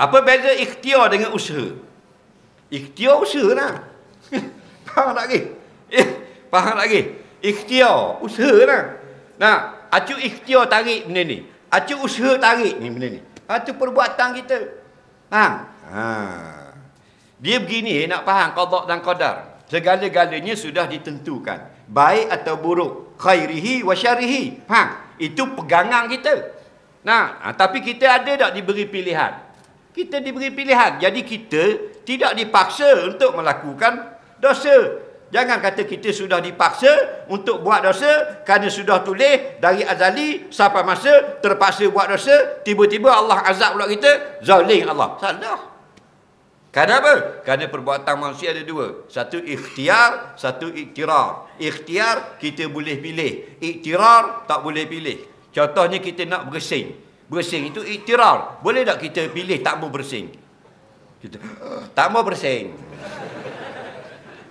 Apa beza ikhtiar dengan usaha? Ikhtiar usaha lah. faham tak lagi? Eh, faham tak lagi? Ikhtiar usaha lah. Nah, acu ikhtiar tarik benda ni. Acu usaha tarik ni benda ni. Acu ha, perbuatan kita. Faham? Ha. Dia begini eh, nak faham kodok dan kodar. Segala-galanya sudah ditentukan. Baik atau buruk. Khairihi wa syarihi. Faham? Itu pegangan kita. Nah, ha, tapi kita ada tak diberi pilihan? Kita diberi pilihan. Jadi kita tidak dipaksa untuk melakukan dosa. Jangan kata kita sudah dipaksa untuk buat dosa kerana sudah tulis dari azali sampai masa terpaksa buat dosa. Tiba-tiba Allah azab pula kita. Zalim Allah. Salah. Kenapa? Kerana perbuatan manusia ada dua. Satu ikhtiar, satu iktirar. Ikhtiar kita boleh pilih. Iktirar tak boleh pilih. Contohnya kita nak bersin. Bersing itu iktirar. Boleh tak kita pilih tak mau bersing, Kita eh, tak mau bersing.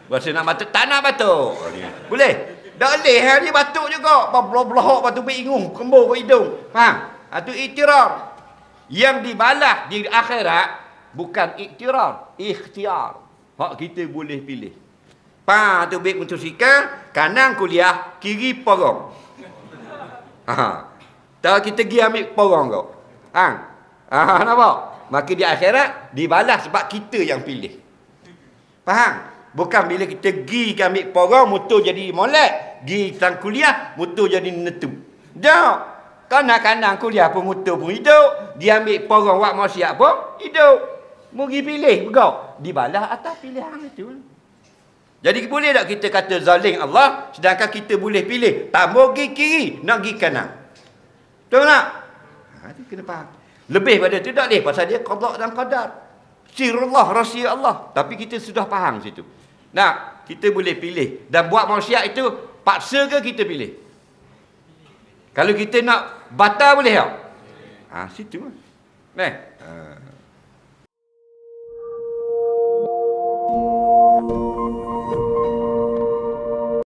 Bersin nak batuk, tak nak batuk. Boleh? Tak boleh. Hari ni batuk juga. Belah-belahak batuk bingung, Kembur ke hidung. Faham? Itu ha, iktirar. Yang dibalas di akhirat bukan iktirar. Ikhtiar. Hak kita boleh pilih. Pa tu baik untuk sikal, kanan kuliah, kiri porong. Haa. Tak kita pergi ambil porong kau. Ha? Ha, nampak? Maka di akhirat, dibalas sebab kita yang pilih. Faham? Bukan bila kita pergi ke ambil porong, motor jadi molek. Pergi tang kuliah, motor jadi netu. Tak. Kanak-kanak kuliah pun motor pun hidup. Dia ambil porong, buat masyarakat pun hidup. Mugi pilih kau. Dibalas atas pilihan itu. Jadi boleh tak kita kata zaling Allah sedangkan kita boleh pilih tak mau pergi kiri nak pergi kanan. Betul tak? Ha, itu kena faham. Lebih pada itu tak boleh. Pasal dia qadar dan qadar. Sirullah, rahsia Allah. Tapi kita sudah faham situ. Nah kita boleh pilih. Dan buat mausyak itu, paksa ke kita pilih? Kalau kita nak batal boleh tak? Ha, situ. Nah. Ha.